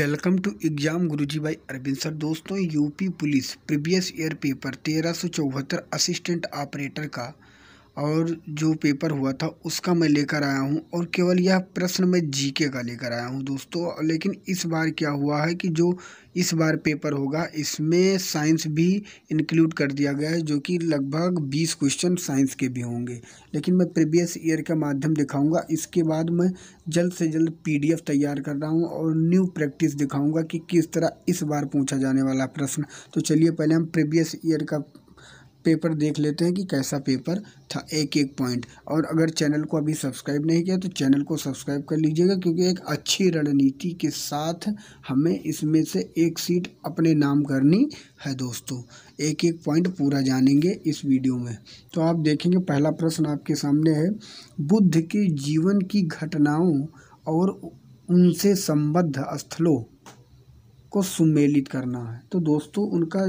welcome to exam Guruji भाई Arvind sir दोस्तों UP police previous year paper तेरह सौ चौहत्तर असिस्टेंट ऑपरेटर का और जो पेपर हुआ था उसका मैं लेकर आया हूँ और केवल यह प्रश्न मैं जीके का लेकर आया हूँ दोस्तों लेकिन इस बार क्या हुआ है कि जो इस बार पेपर होगा इसमें साइंस भी इंक्लूड कर दिया गया है जो कि लगभग बीस क्वेश्चन साइंस के भी होंगे लेकिन मैं प्रीवियस ईयर का माध्यम दिखाऊंगा इसके बाद मैं जल्द से जल्द पीडीएफ तैयार कर रहा हूँ और न्यू प्रैक्टिस दिखाऊंगा कि किस तरह इस बार पूछा जाने वाला प्रश्न तो चलिए पहले हम प्रीवियस ईयर का पेपर देख लेते हैं कि कैसा पेपर था एक एक पॉइंट और अगर चैनल को अभी सब्सक्राइब नहीं किया तो चैनल को सब्सक्राइब कर लीजिएगा क्योंकि एक अच्छी रणनीति के साथ हमें इसमें से एक सीट अपने नाम करनी है दोस्तों एक एक पॉइंट पूरा जानेंगे इस वीडियो में तो आप देखेंगे पहला प्रश्न आपके सामने है बुद्ध के जीवन की घटनाओं और उनसे संबद्ध स्थलों को सुमेलित करना है तो दोस्तों उनका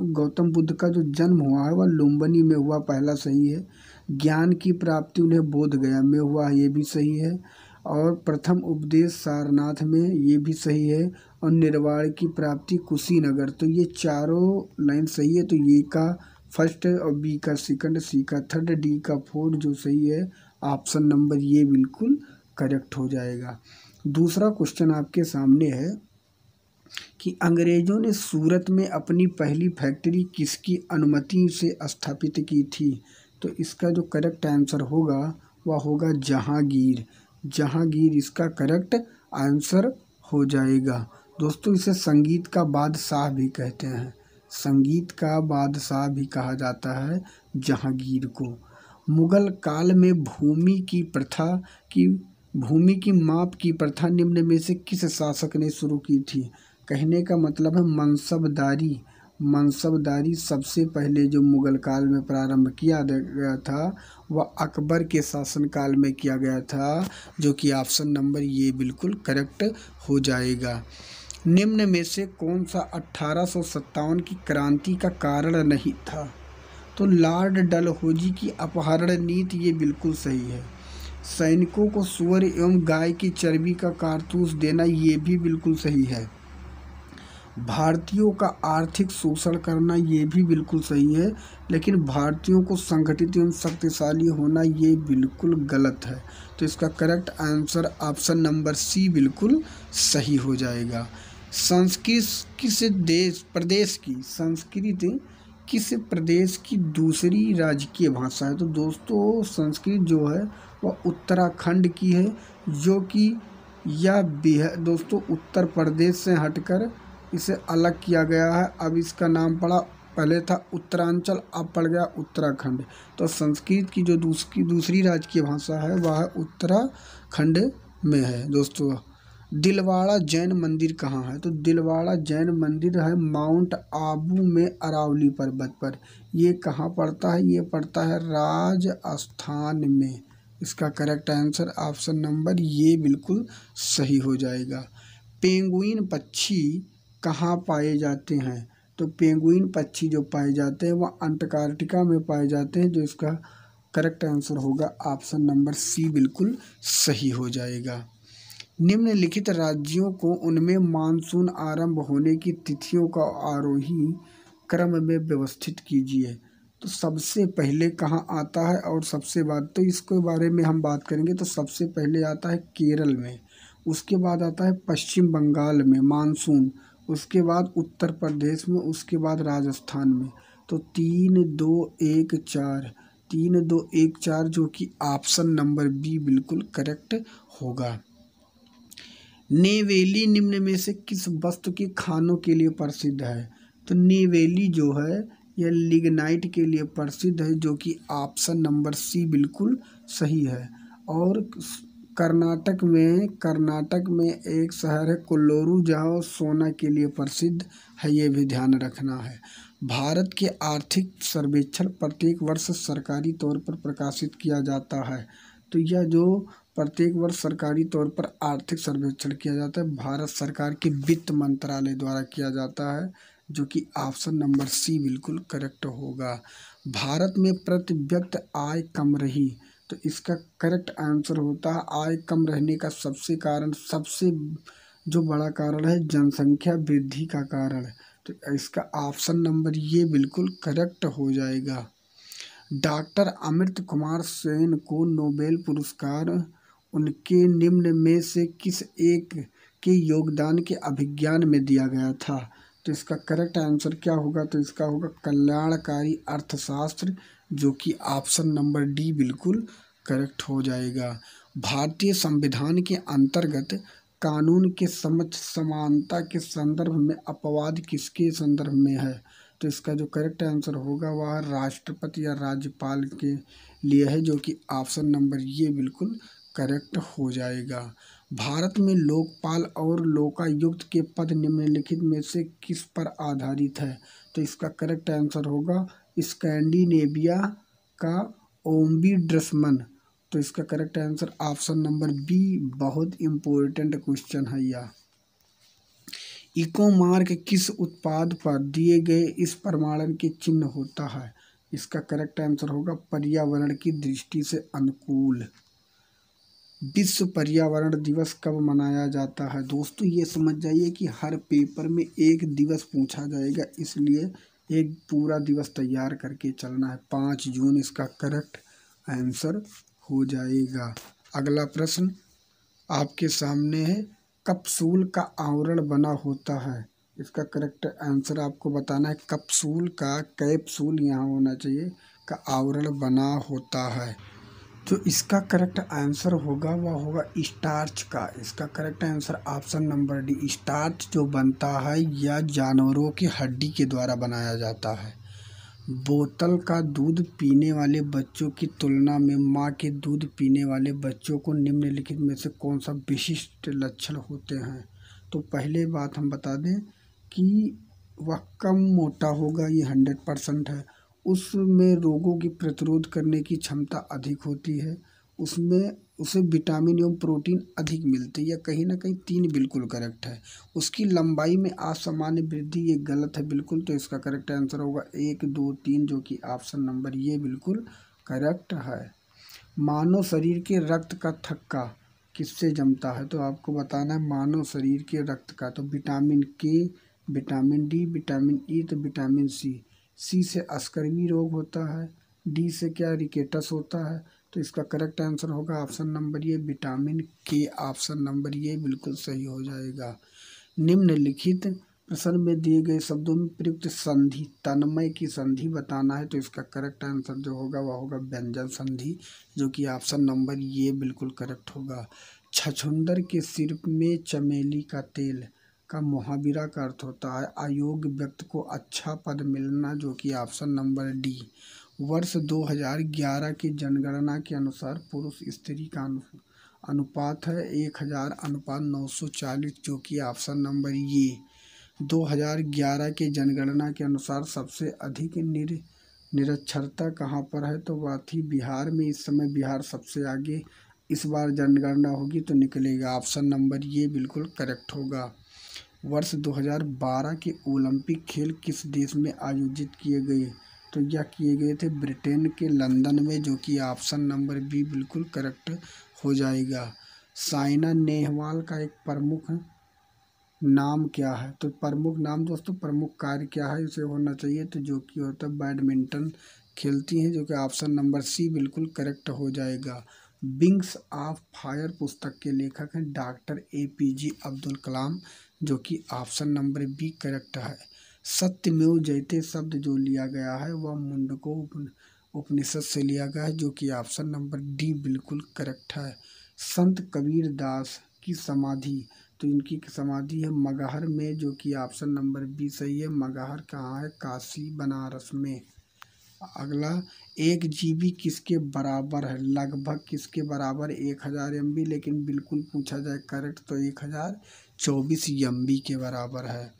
गौतम बुद्ध का जो जन्म हुआ है वह लुम्बनी में हुआ पहला सही है ज्ञान की प्राप्ति उन्हें बोध गया में हुआ ये भी सही है और प्रथम उपदेश सारनाथ में ये भी सही है और निर्वाण की प्राप्ति कुशीनगर तो ये चारों लाइन सही है तो ये का फर्स्ट और बी का सेकंड सी का थर्ड डी का फोर्थ जो सही है ऑप्शन नंबर ये बिल्कुल करेक्ट हो जाएगा दूसरा क्वेश्चन आपके सामने है कि अंग्रेज़ों ने सूरत में अपनी पहली फैक्ट्री किसकी अनुमति से स्थापित की थी तो इसका जो करेक्ट आंसर होगा वह होगा जहांगीर जहांगीर इसका करेक्ट आंसर हो जाएगा दोस्तों इसे संगीत का बादशाह भी कहते हैं संगीत का बादशाह भी कहा जाता है जहांगीर को मुग़ल काल में भूमि की प्रथा की भूमि की माप की प्रथा निम्न में से किस शासक ने शुरू की थी कहने का मतलब है मनसबदारी मनसबदारी सबसे पहले जो मुग़ल काल में प्रारंभ किया गया था वह अकबर के शासनकाल में किया गया था जो कि ऑप्शन नंबर ये बिल्कुल करेक्ट हो जाएगा निम्न में से कौन सा अट्ठारह की क्रांति का कारण नहीं था तो लॉर्ड डलहौजी की अपहरण नीति ये बिल्कुल सही है सैनिकों को सुअर एवं गाय की चर्बी का कारतूस देना ये भी बिल्कुल सही है भारतीयों का आर्थिक शोषण करना ये भी बिल्कुल सही है लेकिन भारतीयों को संगठित एवं शक्तिशाली होना ये बिल्कुल गलत है तो इसका correct answer option number C बिल्कुल सही हो जाएगा संस्कृत किस देश प्रदेश की संस्कृत किस प्रदेश की दूसरी राजकीय भाषा है तो दोस्तों संस्कृत जो है वह उत्तराखंड की है जो कि यह बिहार दोस्तों उत्तर प्रदेश से हटकर इसे अलग किया गया है अब इसका नाम पड़ा पहले था उत्तरांचल अब पड़ गया उत्तराखंड तो संस्कृत की जो दूसरी दूसरी राजकीय भाषा है वह उत्तराखंड में है दोस्तों दिलवाड़ा जैन मंदिर कहाँ है तो दिलवाड़ा जैन मंदिर है माउंट आबू में अरावली पर्वत पर ये कहाँ पड़ता है ये पड़ता है राजस्थान में इसका करेक्ट आंसर ऑप्शन नंबर ये बिल्कुल सही हो जाएगा पेंगुइन पक्षी कहाँ पाए जाते हैं तो पेंगुइन पक्षी जो पाए जाते हैं वह अंटार्कटिका में पाए जाते हैं जो इसका करेक्ट आंसर होगा ऑप्शन नंबर सी बिल्कुल सही हो जाएगा निम्नलिखित राज्यों को उनमें मानसून आरंभ होने की तिथियों का आरोही क्रम में व्यवस्थित कीजिए तो सबसे पहले कहाँ आता है और सबसे बाद तो इसके बारे में हम बात करेंगे तो सबसे पहले आता है केरल में उसके बाद आता है पश्चिम बंगाल में मानसून उसके बाद उत्तर प्रदेश में उसके बाद राजस्थान में तो तीन दो एक चार तीन दो एक चार जो कि ऑप्शन नंबर बी बिल्कुल करेक्ट होगा नेवेली निम्न में से किस वस्तु के खानों के लिए प्रसिद्ध है तो नेवेली जो है यह लिग्नाइट के लिए प्रसिद्ध है जो कि ऑप्शन नंबर सी बिल्कुल सही है और कर्नाटक में कर्नाटक में एक शहर है कुल्लोरू जहाँ सोना के लिए प्रसिद्ध है ये भी ध्यान रखना है भारत के आर्थिक सर्वेक्षण प्रत्येक वर्ष सरकारी तौर पर प्रकाशित किया जाता है तो यह जो प्रत्येक वर्ष सरकारी तौर पर आर्थिक सर्वेक्षण किया जाता है भारत सरकार के वित्त मंत्रालय द्वारा किया जाता है जो कि ऑप्शन नंबर सी बिल्कुल करेक्ट होगा भारत में प्रति व्यक्त आय कम रही तो इसका करेक्ट आंसर होता है आय कम रहने का सबसे कारण सबसे जो बड़ा कारण है जनसंख्या वृद्धि का कारण तो इसका ऑप्शन नंबर ये बिल्कुल करेक्ट हो जाएगा डॉक्टर अमृत कुमार सेन को नोबेल पुरस्कार उनके निम्न में से किस एक के योगदान के अभिज्ञान में दिया गया था तो इसका करेक्ट आंसर क्या होगा तो इसका होगा कल्याणकारी अर्थशास्त्र जो कि ऑप्शन नंबर डी बिल्कुल करेक्ट हो जाएगा भारतीय संविधान के अंतर्गत कानून के समझ समानता के संदर्भ में अपवाद किसके संदर्भ में है तो इसका जो करेक्ट आंसर होगा वह राष्ट्रपति या राज्यपाल के लिए है जो कि ऑप्शन नंबर ये बिल्कुल करेक्ट हो जाएगा भारत में लोकपाल और लोकायुक्त के पद निम्नलिखित में से किस पर आधारित है तो इसका करेक्ट आंसर होगा स्कैंडिनेविया का ड्रसमन तो इसका correct answer option number B बहुत इम्पोर्टेंट क्वेश्चन है यह इकोमार्क किस उत्पाद पर दिए गए इस प्रमाणन के चिन्ह होता है इसका करेक्ट आंसर होगा पर्यावरण की दृष्टि से अनुकूल विश्व पर्यावरण दिवस कब मनाया जाता है दोस्तों ये समझ जाइए कि हर पेपर में एक दिवस पूछा जाएगा इसलिए एक पूरा दिवस तैयार करके चलना है पाँच जून इसका करेक्ट आंसर हो जाएगा अगला प्रश्न आपके सामने है कप्सूल का आवरण बना होता है इसका करेक्ट आंसर आपको बताना है कप्सूल का कैप्सूल यहाँ होना चाहिए का आवरण बना होता है तो इसका करेक्ट आंसर होगा वह होगा स्टार्च का इसका correct answer option number D starch जो बनता है यह जानवरों की हड्डी के द्वारा बनाया जाता है बोतल का दूध पीने वाले बच्चों की तुलना में माँ के दूध पीने वाले बच्चों को निम्नलिखित में से कौन सा विशिष्ट लक्षण होते हैं तो पहले बात हम बता दें कि वह कम मोटा होगा ये हंड्रेड परसेंट है उसमें रोगों की प्रतिरोध करने की क्षमता अधिक होती है उसमें उसे विटामिन एवं प्रोटीन अधिक मिलते हैं या कहीं ना कहीं तीन बिल्कुल करेक्ट है उसकी लंबाई में असामान्य वृद्धि ये गलत है बिल्कुल तो इसका करेक्ट आंसर होगा एक दो तीन जो कि ऑप्शन नंबर ये बिल्कुल करेक्ट है मानव शरीर के रक्त का थक्का किससे जमता है तो आपको बताना है मानव शरीर के रक्त का तो विटामिन के विटामिन डी विटामिन ई तो विटामिन सी सी से अस्कर्मी रोग होता है डी से क्या रिकेटस होता है तो इसका करेक्ट आंसर होगा ऑप्शन नंबर ये विटामिन के ऑप्शन नंबर ये बिल्कुल सही हो जाएगा निम्नलिखित प्रश्न में दिए गए शब्दों में प्रयुक्त संधि तन्मय की संधि बताना है तो इसका करेक्ट आंसर जो होगा वह होगा व्यंजन संधि जो कि ऑप्शन नंबर ये बिल्कुल करेक्ट होगा छछुंदर के सिर में चमेली का तेल का मुहावरा का अर्थ होता है अयोग्य व्यक्ति को अच्छा पद मिलना जो कि ऑप्शन नंबर डी वर्ष 2011 की जनगणना के अनुसार पुरुष स्त्री का अनुपात है एक हज़ार अनुपात नौ सौ चालीस जो कि ऑप्शन नंबर ये 2011 के जनगणना के अनुसार सबसे अधिक निर निरक्षरता कहाँ पर है तो वह थी बिहार में इस समय बिहार सबसे आगे इस बार जनगणना होगी तो निकलेगा ऑप्शन नंबर ये बिल्कुल करेक्ट होगा वर्ष 2012 के ओलंपिक खेल किस देश में आयोजित किए गए तो यह किए गए थे ब्रिटेन के लंदन में जो कि ऑप्शन नंबर बी बिल्कुल करेक्ट हो जाएगा साइना नेहवाल का एक प्रमुख नाम क्या है तो प्रमुख नाम दोस्तों प्रमुख कार्य क्या है उसे होना चाहिए तो जो कि होता है बैडमिंटन खेलती हैं जो कि ऑप्शन नंबर सी बिल्कुल करेक्ट हो जाएगा विंग्स ऑफ फायर पुस्तक के लेखक हैं doctor A P J Abdul Kalam जो कि ऑप्शन नंबर बी करेक्ट है सत्यमेव जयते शब्द जो लिया गया है वह मुंडको उपनिषद से लिया गया है जो कि ऑप्शन नंबर डी बिल्कुल करेक्ट है संत कबीर दास की समाधि तो इनकी समाधि है मगहर में जो कि ऑप्शन नंबर बी सही है मगहर कहाँ है काशी बनारस में अगला एक जी बी किसके बराबर है लगभग किसके बराबर एक हज़ार एम बी लेकिन बिल्कुल पूछा जाए करेक्ट तो एक हज़ार चौबीस एम बी के बराबर है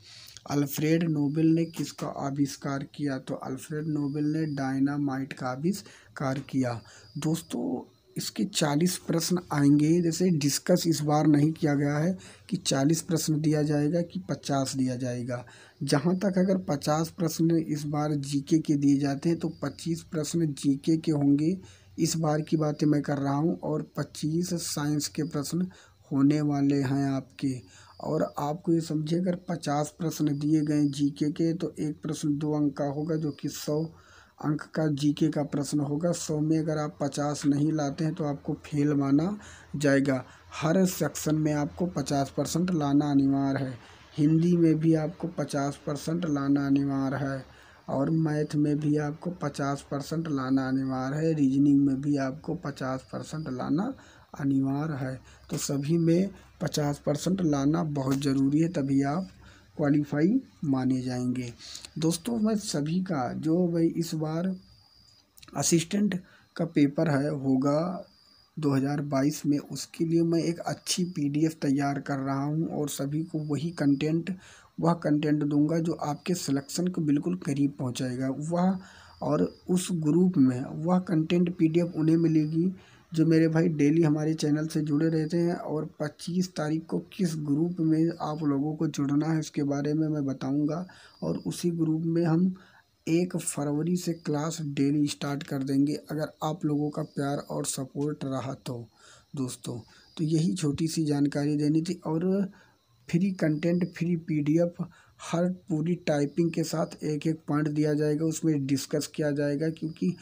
अल्फ्रेड नोबेल ने किसका आविष्कार किया तो अल्फ्रेड नोबेल ने डायनामाइट का आविष्कार किया दोस्तों इसके चालीस प्रश्न आएंगे जैसे डिस्कस इस बार नहीं किया गया है कि चालीस प्रश्न दिया जाएगा कि पचास दिया जाएगा जहाँ तक अगर पचास प्रश्न इस बार जीके के दिए जाते हैं तो पच्चीस प्रश्न जीके के होंगे इस बार की बातें मैं कर रहा हूँ और पच्चीस साइंस के प्रश्न होने वाले हैं आपके और आपको ये समझिए अगर पचास प्रश्न दिए गए जी के तो एक प्रश्न दो अंक का होगा जो कि सौ अंक का जीके का प्रश्न होगा सौ में अगर आप पचास नहीं लाते हैं तो आपको फेल माना जाएगा हर सेक्शन में आपको पचास परसेंट लाना अनिवार्य है हिंदी में भी आपको पचास परसेंट लाना अनिवार्य है और मैथ में भी आपको पचास परसेंट लाना अनिवार्य है रीजनिंग में भी आपको पचास परसेंट लाना अनिवार्य है तो सभी में पचास परसेंट लाना बहुत ज़रूरी है तभी आप क्वालिफाई माने जाएंगे दोस्तों मैं सभी का जो भाई इस बार असिस्टेंट का पेपर है होगा 2022 में उसके लिए मैं एक अच्छी पीडीएफ तैयार कर रहा हूं और सभी को वही कंटेंट वह कंटेंट दूंगा जो आपके सिलेक्शन को बिल्कुल करीब पहुंचाएगा वह और उस ग्रुप में वह कंटेंट पीडीएफ उन्हें मिलेगी जो मेरे भाई डेली हमारे चैनल से जुड़े रहते हैं और 25 तारीख को किस ग्रुप में आप लोगों को जुड़ना है उसके बारे में मैं बताऊंगा और उसी ग्रुप में हम एक फरवरी से क्लास डेली स्टार्ट कर देंगे अगर आप लोगों का प्यार और सपोर्ट रहा तो दोस्तों तो यही छोटी सी जानकारी देनी थी और फ्री कंटेंट फ्री पी हर पूरी टाइपिंग के साथ एक एक पॉइंट दिया जाएगा उसमें डिस्कस किया जाएगा क्योंकि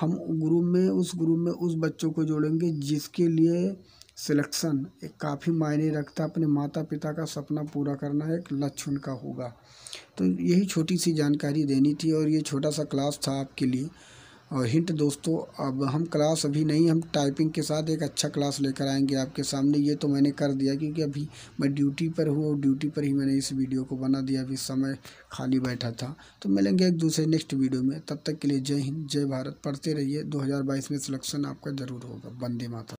हम ग्रुप में उस ग्रुप में उस बच्चों को जोड़ेंगे जिसके लिए सिलेक्शन एक काफ़ी मायने रखता है अपने माता पिता का सपना पूरा करना एक लक्ष्य उनका होगा तो यही छोटी सी जानकारी देनी थी और ये छोटा सा क्लास था आपके लिए और हिंट दोस्तों अब हम क्लास अभी नहीं हम टाइपिंग के साथ एक अच्छा क्लास लेकर आएंगे आपके सामने ये तो मैंने कर दिया क्योंकि अभी मैं ड्यूटी पर हूँ और ड्यूटी पर ही मैंने इस वीडियो को बना दिया अभी समय खाली बैठा था तो मिलेंगे एक दूसरे नेक्स्ट वीडियो में तब तक के लिए जय हिंद जय भारत पढ़ते रहिए दो में सिलेक्शन आपका ज़रूर होगा वंदे माता